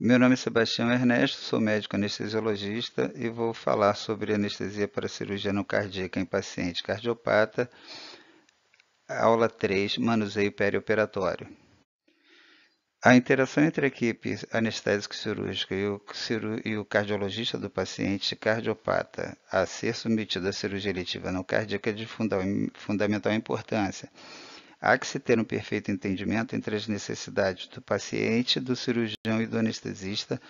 Meu nome é Sebastião Ernesto, sou médico anestesiologista e vou falar sobre anestesia para cirurgia não cardíaca em paciente cardiopata, aula 3, manuseio perioperatório. A interação entre a equipe anestésico-cirúrgica e, e, o cardiologista do paciente cardiopata a ser submetido à cirurgia eletiva não cardíaca é de fundamental importância Há que se ter um perfeito entendimento entre as necessidades do paciente, do cirurgião e do anestesista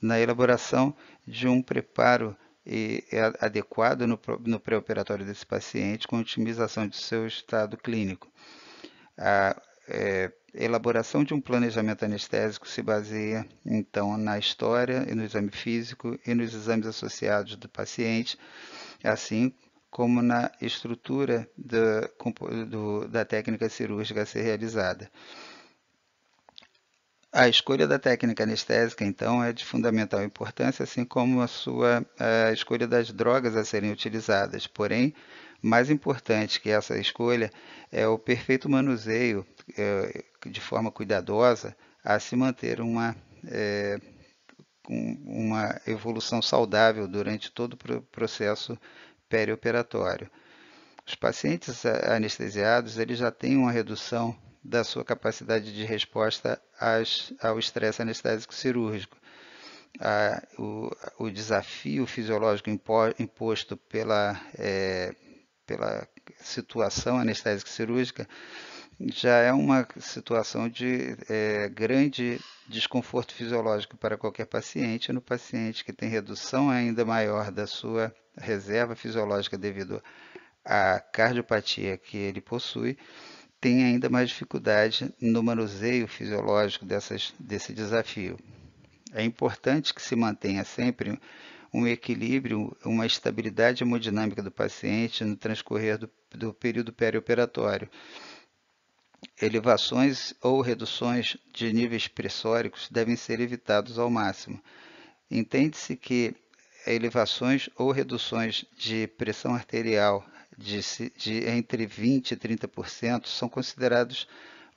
na elaboração de um preparo é, adequado no, pré-operatório desse paciente, com otimização de seu estado clínico. A é, elaboração de um planejamento anestésico se baseia, então, na história e no exame físico e nos exames associados do paciente, assim como na estrutura da, do, da técnica cirúrgica a ser realizada. A escolha da técnica anestésica, então, é de fundamental importância, assim como a sua a escolha das drogas a serem utilizadas. Porém, mais importante que essa escolha é o perfeito manuseio, é, de forma cuidadosa, a se manter uma, é, uma evolução saudável durante todo o processo perioperatório. Os pacientes anestesiados eles já têm uma redução da sua capacidade de resposta às, ao estresse anestésico cirúrgico. o, o, desafio fisiológico imposto pela, é, pela situação anestésico cirúrgica já é uma situação de é, grande desconforto fisiológico para qualquer paciente. No paciente que tem redução ainda maior da sua reserva fisiológica devido à cardiopatia que ele possui, tem ainda mais dificuldade no manuseio fisiológico dessas, desse desafio. É importante que se mantenha sempre um equilíbrio, uma estabilidade hemodinâmica do paciente no transcorrer do, do período perioperatório. operatório Elevações ou reduções de níveis pressóricos devem ser evitados ao máximo. Entende-se que elevações ou reduções de pressão arterial de, de entre 20% e 30% são considerados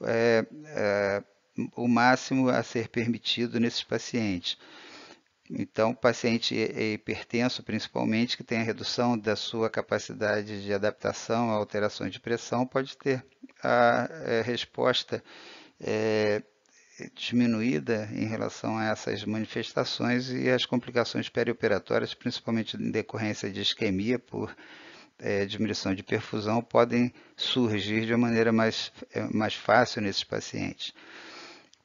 é, é, o máximo a ser permitido nesses pacientes. Então, paciente é, é hipertenso, principalmente, que tem a redução da sua capacidade de adaptação a alterações de pressão, pode ter a é, resposta é, diminuída em relação a essas manifestações e as complicações perioperatórias, principalmente em decorrência de isquemia por é, diminuição de perfusão, podem surgir de uma maneira mais, mais fácil nesses pacientes.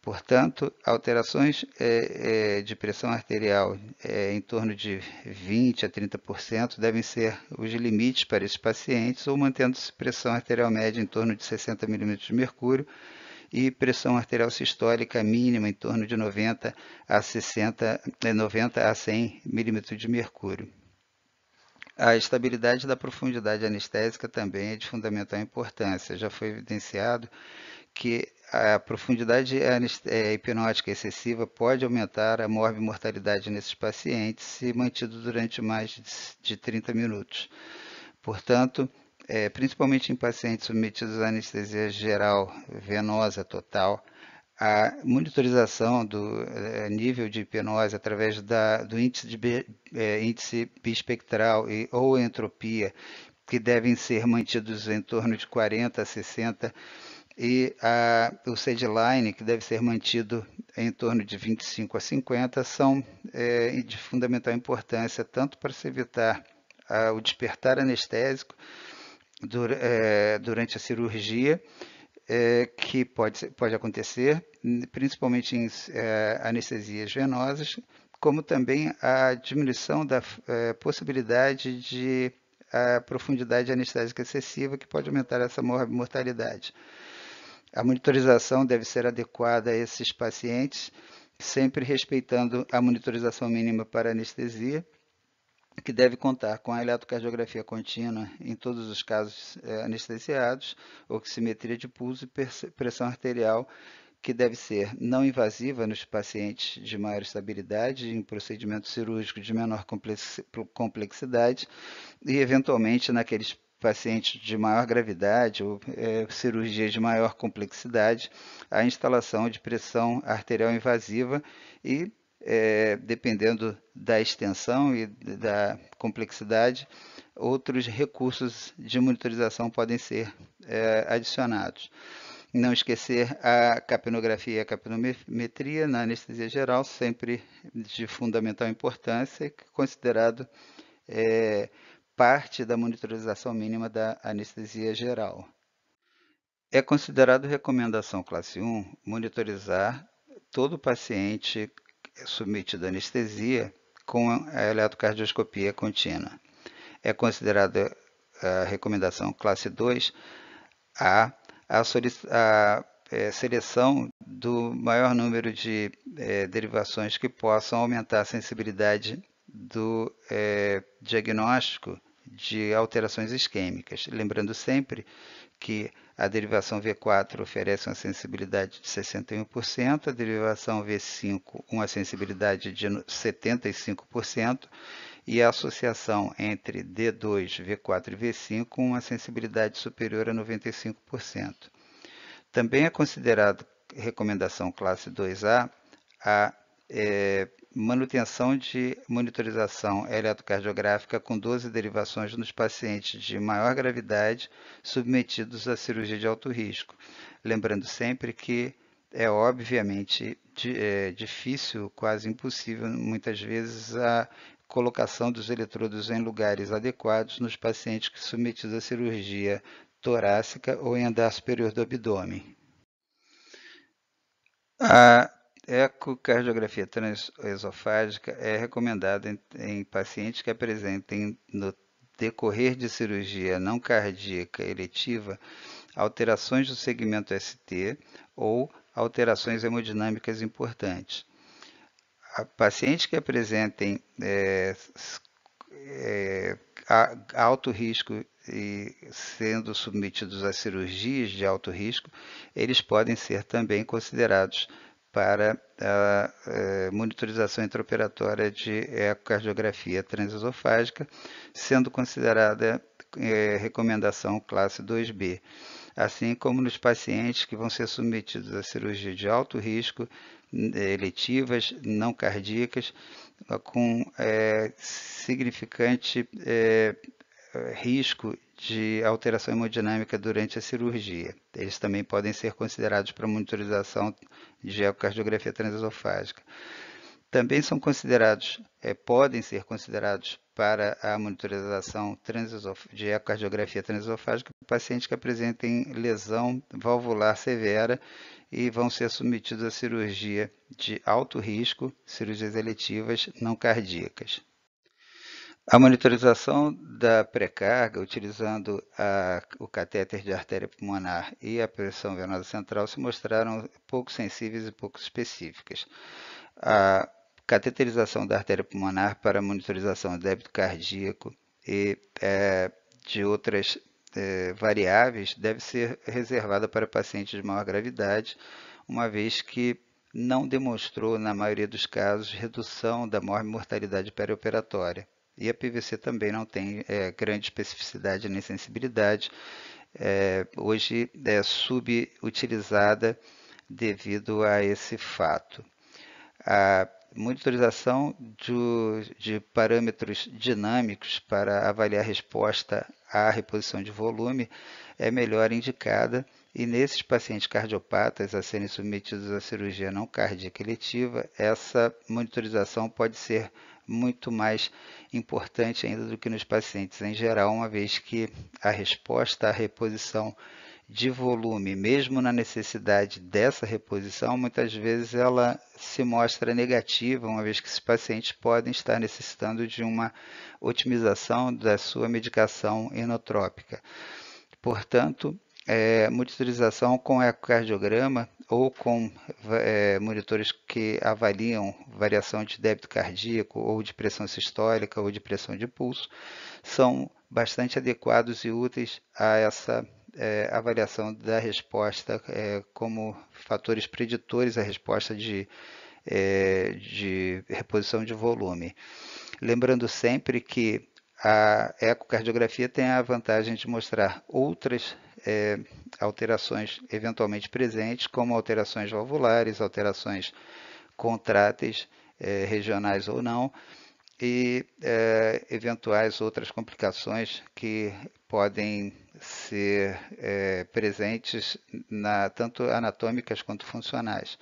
Portanto, alterações é, é, de pressão arterial é, em torno de 20 a 30% devem ser os limites para esses pacientes, ou mantendo-se pressão arterial média em torno de 60 mm de mercúrio e pressão arterial sistólica mínima em torno de 90 a 60, 90 é, a 100 mm de mercúrio. A estabilidade da profundidade anestésica também é de fundamental importância. Já foi evidenciado que a profundidade é é hipnótica excessiva pode aumentar a morbimortalidade nesses pacientes se mantido durante mais de 30 minutos. Portanto, é, principalmente em pacientes submetidos à anestesia geral venosa total, a monitorização do é, nível de hipnose através da, do índice, de, é, índice bispectral e, ou entropia, que devem ser mantidos em torno de 40 a 60 e a, o sedline, que deve ser mantido em torno de 25 a 50, são é, de fundamental importância, tanto para se evitar a, o despertar anestésico dur, é, durante a cirurgia, é, que pode, pode acontecer, principalmente em é, anestesias venosas, como também a diminuição da é, possibilidade de profundidade anestésica excessiva, que pode aumentar essa mortalidade. A monitorização deve ser adequada a esses pacientes, sempre respeitando a monitorização mínima para anestesia, que deve contar com a eletrocardiografia contínua em todos os casos é, anestesiados, oximetria de pulso e pressão arterial que deve ser não invasiva nos pacientes de maior estabilidade, em procedimento cirúrgico de menor complexidade e, eventualmente, naqueles pacientes de maior gravidade ou é, cirurgias de maior complexidade, a instalação de pressão arterial invasiva e, é, dependendo da extensão e da complexidade, outros recursos de monitorização podem ser é, adicionados. Não esquecer a capnografia e a capnometria na anestesia geral, sempre de fundamental importância, considerado é, parte da monitorização mínima da anestesia geral. É considerado recomendação classe 1 monitorizar todo paciente submetido à anestesia com a eletrocardioscopia contínua. É considerada a eh, recomendação classe 2 a, a, a é, seleção do maior número de é, derivações que possam aumentar a sensibilidade do é, diagnóstico de alterações isquêmicas. Lembrando sempre que a derivação V4 oferece uma sensibilidade de 61%, a derivação V5 uma sensibilidade de 75% e a associação entre D2, V4 e V5 uma sensibilidade superior a 95%. Também é considerado recomendação classe 2A a é, manutenção de monitorização eletrocardiográfica com 12 derivações nos pacientes de maior gravidade submetidos a cirurgia de alto risco. Lembrando sempre que é obviamente é difícil, quase impossível, muitas vezes, a colocação dos eletrodos em lugares adequados nos pacientes que submetidos à cirurgia torácica ou em andar superior do abdômen. A ecocardiografia transesofágica é recomendada em, em pacientes que apresentem, no decorrer de cirurgia não cardíaca eletiva, alterações do segmento ST ou alterações hemodinâmicas importantes. A pacientes que apresentem é, é, alto risco e sendo submetidos a cirurgias de alto risco, eles podem ser também considerados para a é, monitorização intraoperatória de ecocardiografia transesofágica, sendo considerada é, recomendação classe 2B, assim como nos pacientes que vão ser submetidos a cirurgia de alto risco, é, eletivas, não cardíacas, com significante eh, risco de alteração hemodinâmica durante a cirurgia. Eles também podem ser considerados para monitorização de ecocardiografia transesofágica. Também são considerados, é, podem ser considerados para a monitorização de ecocardiografia transesofágica pacientes que apresentem lesão valvular severa e vão ser submetidos a cirurgia de alto risco, cirurgias eletivas não cardíacas. A monitorização da pré-carga utilizando a, o catéter de artéria pulmonar e a pressão venosa central se mostraram pouco sensíveis e pouco específicas. A cateterização da artéria pulmonar para monitorização do débito cardíaco e é, de outras é, variáveis deve ser reservada para pacientes de maior gravidade, uma vez que não demonstrou, na maioria dos casos, redução da mortalidade perioperatória. E a PVC também não tem é, grande especificidade nem sensibilidade. É, hoje é subutilizada devido a esse fato. A monitorização de, de parâmetros dinâmicos para avaliar a resposta à reposição de volume é melhor indicada e nesses pacientes cardiopatas a serem submetidos à cirurgia não cardíaca eletiva, essa monitorização pode ser muito mais importante ainda do que nos pacientes em geral, uma vez que a resposta à reposição de volume, mesmo na necessidade dessa reposição, muitas vezes ela se mostra negativa, uma vez que esses pacientes podem estar necessitando de uma otimização da sua medicação inotrópica. Portanto, é, monitorização com ecocardiograma ou com é, monitores que avaliam variação de débito cardíaco ou de pressão sistólica ou de pressão de pulso são bastante adequados e úteis a essa é, avaliação da resposta é, como fatores preditores à resposta de, é, de reposição de volume. Lembrando sempre que a ecocardiografia tem a vantagem de mostrar outras é, alterações eventualmente presentes, como alterações valvulares, alterações contráteis, é, regionais ou não, e é, eventuais outras complicações que podem ser é, presentes, na, tanto anatômicas quanto funcionais.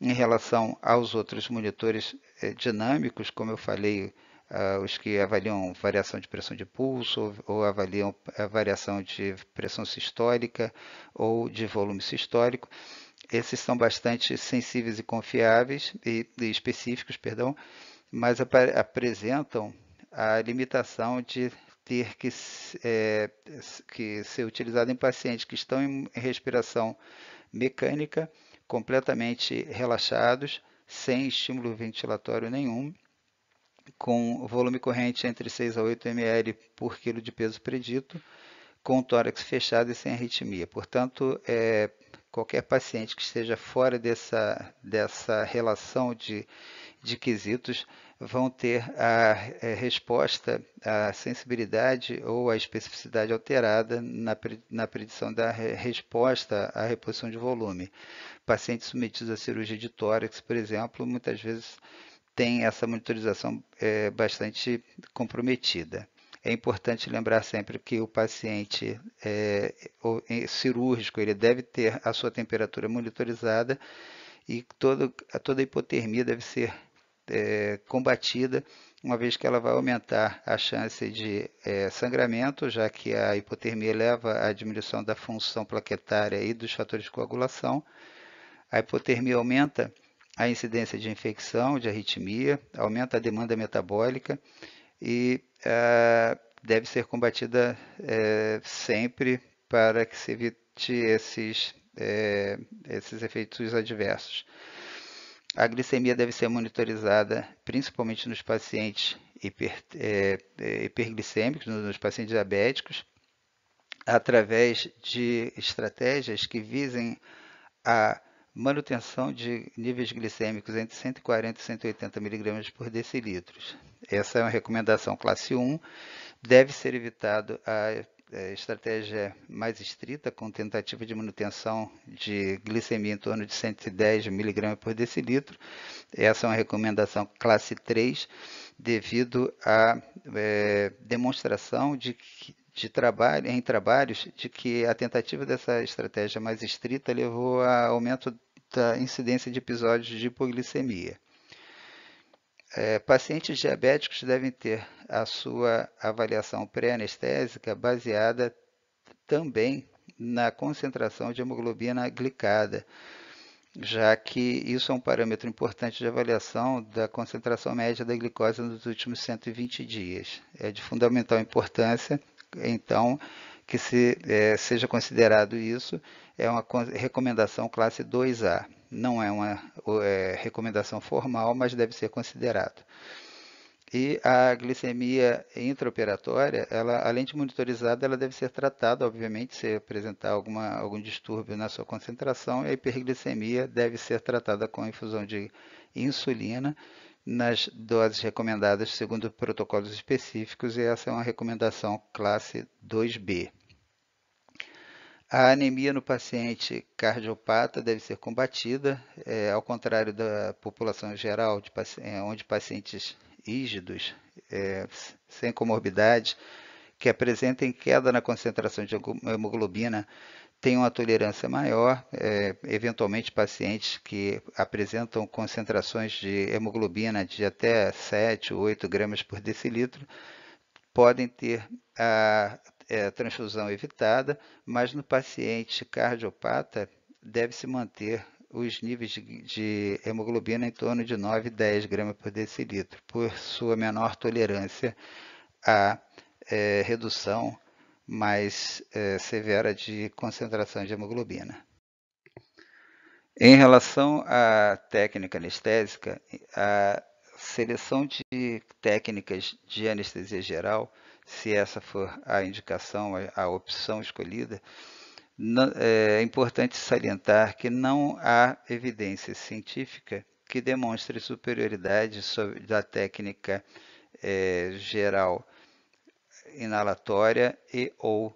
Em relação aos outros monitores é, dinâmicos, como eu falei, uh, os que avaliam variação de pressão de pulso, ou, ou avaliam a eh, variação de pressão sistólica ou de volume sistólico. Esses são bastante sensíveis e confiáveis e, e específicos, perdão, mas ap apresentam a limitação de ter que, é, que ser utilizado em pacientes que estão em respiração mecânica, completamente relaxados, sem estímulo ventilatório nenhum com volume corrente entre 6 a 8 ml por quilo de peso predito, com tórax fechado e sem arritmia. Portanto, é, qualquer paciente que esteja fora dessa, dessa relação de, de quesitos vão ter a é, resposta, a sensibilidade ou a especificidade alterada na, na predição da re, resposta à reposição de volume. Pacientes submetidos à cirurgia de tórax, por exemplo, muitas vezes tem essa monitorização é, bastante comprometida. É importante lembrar sempre que o paciente é, é, cirúrgico ele deve ter a sua temperatura monitorizada e todo, toda a hipotermia deve ser é, combatida, uma vez que ela vai aumentar a chance de é, sangramento, já que a hipotermia leva à diminuição da função plaquetária e dos fatores de coagulação. A hipotermia aumenta a incidência de infecção, de arritmia, aumenta a demanda metabólica e é, deve ser combatida é, sempre para que se evite esses, é, esses efeitos adversos. A glicemia deve ser monitorizada principalmente nos pacientes hiper, hiperglicêmicos, nos pacientes diabéticos, através de estratégias que visem a manutenção de níveis glicêmicos entre 140 e 180 mg por decilitro. Essa é uma recomendação classe 1, deve ser evitado a é, estratégia mais estrita, com tentativa de manutenção de glicemia em torno de 110 mg por decilitro. Essa é uma recomendação classe 3, devido à é, demonstração de, de trabalho, em trabalhos de que a tentativa dessa estratégia mais estrita levou a aumento da incidência de episódios de hipoglicemia. É, pacientes diabéticos devem ter a sua avaliação pré-anestésica baseada também na concentração de hemoglobina glicada, já que isso é um parâmetro importante de avaliação da concentração média da glicose nos últimos 120 dias. É de fundamental importância então que se, é, seja considerado isso é uma recomendação classe 2A. Não é uma é, recomendação formal, mas deve ser considerado. E a glicemia intraoperatória, ela, além de monitorizada, ela deve ser tratada, obviamente, se apresentar alguma, algum distúrbio na sua concentração, e a hiperglicemia deve ser tratada com infusão de insulina nas doses recomendadas segundo protocolos específicos, e essa é uma recomendação classe 2B. A anemia no paciente cardiopata deve ser combatida, é, ao contrário da população geral, de, é, onde pacientes rígidos, é, sem comorbidade, que apresentem queda na concentração de hemoglobina tem uma tolerância maior, é, eventualmente pacientes que apresentam concentrações de hemoglobina de até 7, 8 gramas por decilitro, podem ter a, é, transfusão evitada, mas no paciente cardiopata deve-se manter os níveis de, de, hemoglobina em torno de 9, 10 gramas por decilitro, por sua menor tolerância à é, redução mais é, severa de concentração de hemoglobina. Em relação à técnica anestésica, a seleção de técnicas de anestesia geral, se essa for a indicação, a, opção escolhida, eh, é importante salientar que não há evidência científica que demonstre superioridade sobre, da técnica é, geral inalatória e ou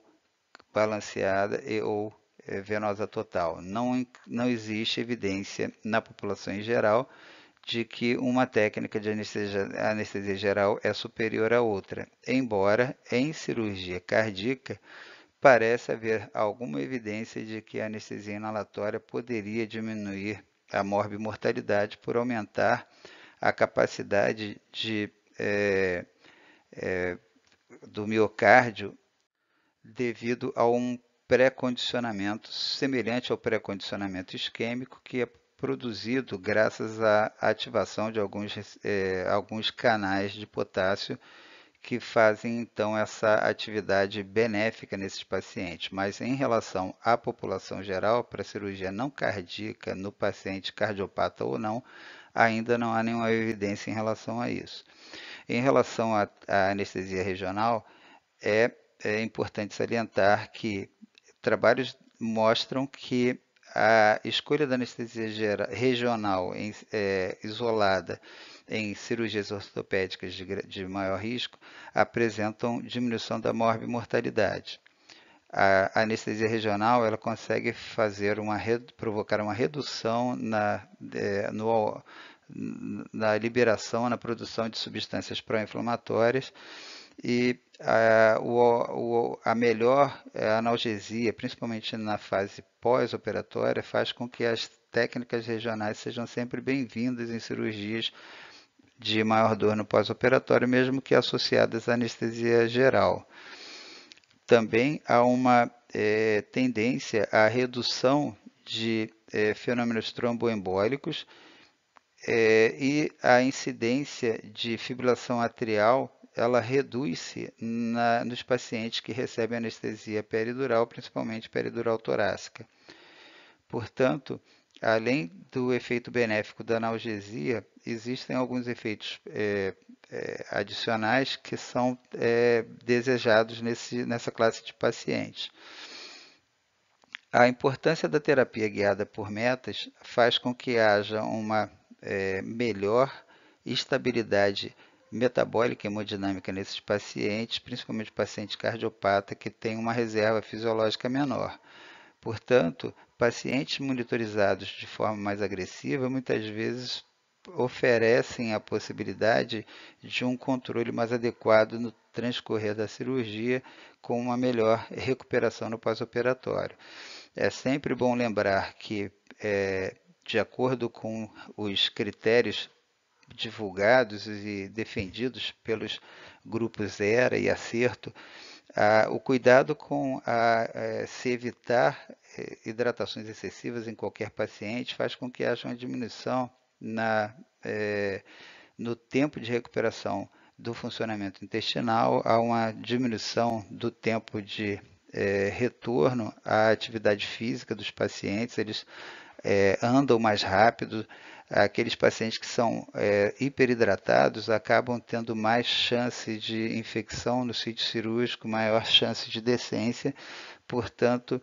balanceada e ou é, venosa total. Não, não existe evidência na população em geral de que uma técnica de anestesia, anestesia geral é superior à outra, embora em cirurgia cardíaca parece haver alguma evidência de que a anestesia inalatória poderia diminuir a morbimortalidade por aumentar a capacidade de é, é, do miocárdio devido a um pré-condicionamento semelhante ao pré-condicionamento isquêmico que é produzido graças à ativação de alguns, eh, alguns canais de potássio que fazem então essa atividade benéfica nesses pacientes. Mas em relação à população geral, para cirurgia não cardíaca no paciente cardiopata ou não, ainda não há nenhuma evidência em relação a isso. Em relação à, à anestesia regional, é, é importante salientar que trabalhos mostram que a escolha da anestesia regional em, é, isolada em cirurgias ortopédicas de, de, maior risco apresentam diminuição da morbimortalidade. A anestesia regional ela consegue fazer uma provocar uma redução na, é, no, na liberação, na produção de substâncias pró-inflamatórias e a, é, o, a melhor é, analgesia, principalmente na fase pós-operatória, faz com que as técnicas regionais sejam sempre bem-vindas em cirurgias de maior dor no pós-operatório, mesmo que associadas à anestesia geral. Também há uma é, tendência à redução de é, fenômenos tromboembólicos, é, e a incidência de fibrilação atrial ela reduz-se nos pacientes que recebem anestesia peridural, principalmente peridural torácica. Portanto, além do efeito benéfico da analgesia, existem alguns efeitos é, é, adicionais que são é, desejados nesse, nessa classe de pacientes. A importância da terapia guiada por metas faz com que haja uma é, melhor estabilidade metabólica e hemodinâmica nesses pacientes, principalmente paciente cardiopata que tem uma reserva fisiológica menor. Portanto, pacientes monitorizados de forma mais agressiva muitas vezes oferecem a possibilidade de um controle mais adequado no transcorrer da cirurgia, com uma melhor recuperação no pós-operatório. É sempre bom lembrar que é, de acordo com os critérios divulgados e defendidos pelos grupos ERA e Acerto, ah, o cuidado com a, eh, se evitar é, hidratações excessivas em qualquer paciente faz com que haja uma diminuição na, eh, no tempo de recuperação do funcionamento intestinal, há uma diminuição do tempo de retorno à atividade física dos pacientes, eles é, andam mais rápido, aqueles pacientes que são é, hiperidratados acabam tendo mais chance de infecção no sítio cirúrgico, maior chance de decência, portanto,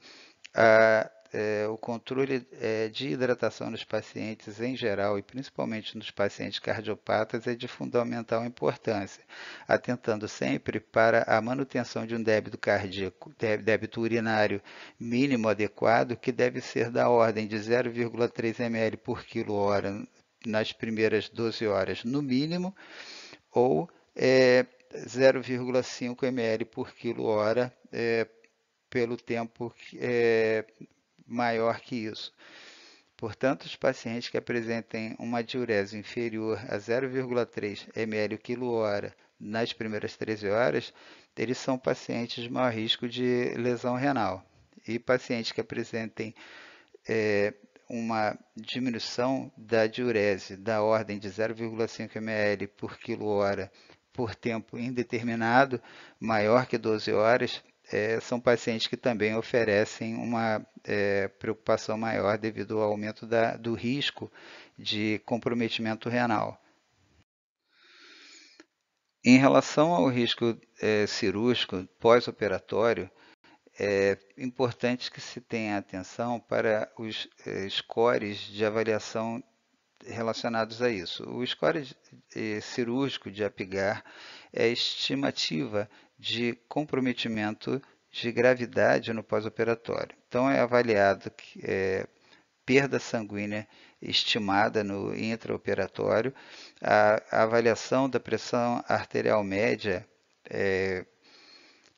a, é, o controle é, de hidratação nos pacientes em geral e principalmente nos pacientes cardiopatas é de fundamental importância, atentando sempre para a manutenção de um débito cardíaco, débito urinário mínimo adequado, que deve ser da ordem de 0,3 ml por quilo hora nas primeiras 12 horas no mínimo, ou é, 0,5 ml por quilo hora é, pelo tempo que, é, maior que isso. Portanto, os pacientes que apresentem uma diurese inferior a 0,3 ml quilo-hora nas primeiras 13 horas, eles são pacientes de maior risco de lesão renal. E pacientes que apresentem é, uma diminuição da diurese da ordem de 0,5 ml por quilo-hora por tempo indeterminado, maior que 12 horas, é, são pacientes que também oferecem uma é, preocupação maior devido ao aumento da, do risco de comprometimento renal. Em relação ao risco é, cirúrgico pós-operatório, é importante que se tenha atenção para os é, scores de avaliação relacionados a isso. O score é, cirúrgico de APGAR é estimativa de comprometimento de gravidade no pós-operatório. Então, é avaliado que, é, perda sanguínea estimada no intraoperatório, a, a avaliação da pressão arterial média é,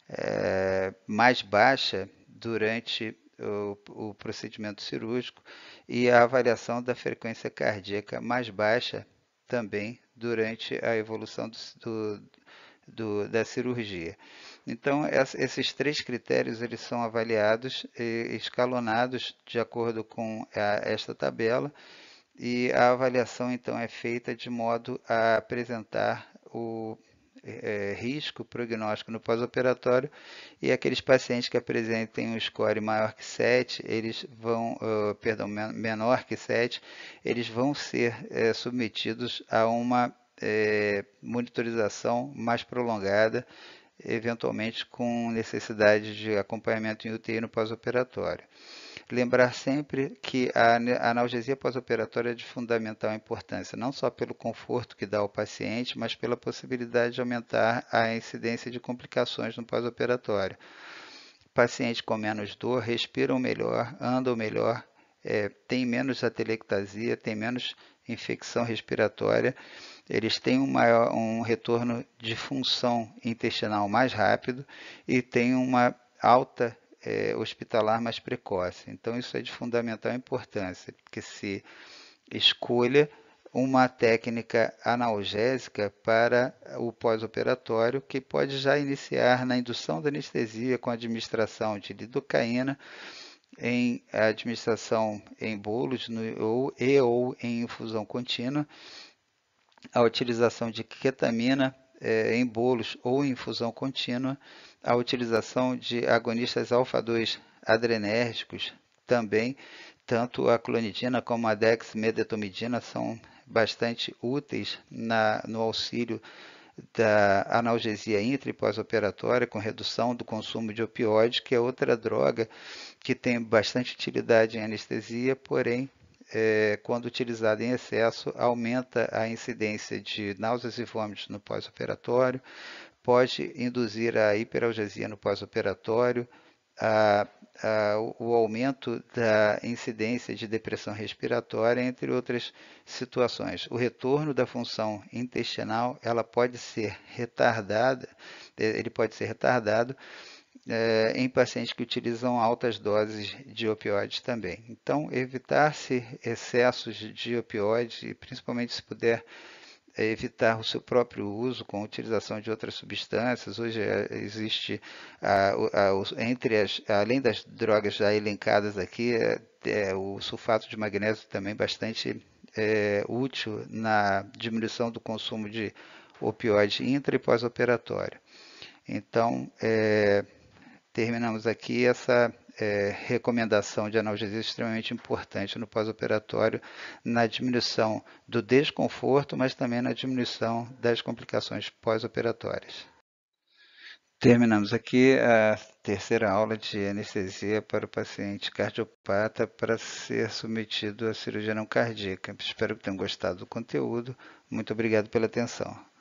é, mais baixa durante o, o procedimento cirúrgico e a avaliação da frequência cardíaca mais baixa também durante a evolução do, do, do, da cirurgia. Então, esses três critérios eles são avaliados e escalonados de acordo com a, esta tabela e a avaliação então é feita de modo a apresentar o é, é risco prognóstico no pós-operatório e aqueles pacientes que apresentem um score maior que 7, eles vão, uh, perdão, menor que 7, eles vão ser é, submetidos a uma é, monitorização mais prolongada, eventualmente com necessidade de acompanhamento em UTI no pós-operatório. Lembrar sempre que a analgesia pós-operatória é de fundamental importância, não só pelo conforto que dá ao paciente, mas pela possibilidade de aumentar a incidência de complicações no pós-operatório. Paciente com menos dor respiram melhor, andam melhor, é, tem menos atelectasia, tem menos infecção respiratória eles têm um, maior, um retorno de função intestinal mais rápido e têm uma alta é, hospitalar mais precoce. Então, isso é de fundamental importância, que se escolha uma técnica analgésica para o pós-operatório, que pode já iniciar na indução da anestesia com administração de lidocaína, em administração em bolos no, ou, e ou em infusão contínua, a utilização de ketamina é, em bolos ou infusão contínua, a utilização de agonistas alfa-2 adrenérgicos também, tanto a clonidina como a dexmedetomidina são bastante úteis na, no auxílio da analgesia intra e pós-operatória com redução do consumo de opioides, que é outra droga que tem bastante utilidade em anestesia, porém é, quando utilizado em excesso, aumenta a incidência de náuseas e vômitos no pós-operatório, pode induzir a hiperalgesia no pós-operatório, o aumento da incidência de depressão respiratória, entre outras situações. O retorno da função intestinal, ela pode ser retardada, eh, ele pode ser retardado é, em pacientes que utilizam altas doses de opioides também. Então, evitar-se excessos de opioides, principalmente se puder é, evitar o seu próprio uso com utilização de outras substâncias. Hoje é, existe, a, a, entre as, além das drogas já elencadas aqui, é, é, o sulfato de magnésio também bastante é, útil na diminuição do consumo de opioide intra e pós-operatório. Então, é, terminamos aqui essa é, recomendação de analgesia extremamente importante no pós-operatório, na diminuição do desconforto, mas também na diminuição das complicações pós-operatórias. Terminamos aqui a terceira aula de anestesia para o paciente cardiopata para ser submetido à cirurgia não cardíaca. Espero que tenham gostado do conteúdo. Muito obrigado pela atenção.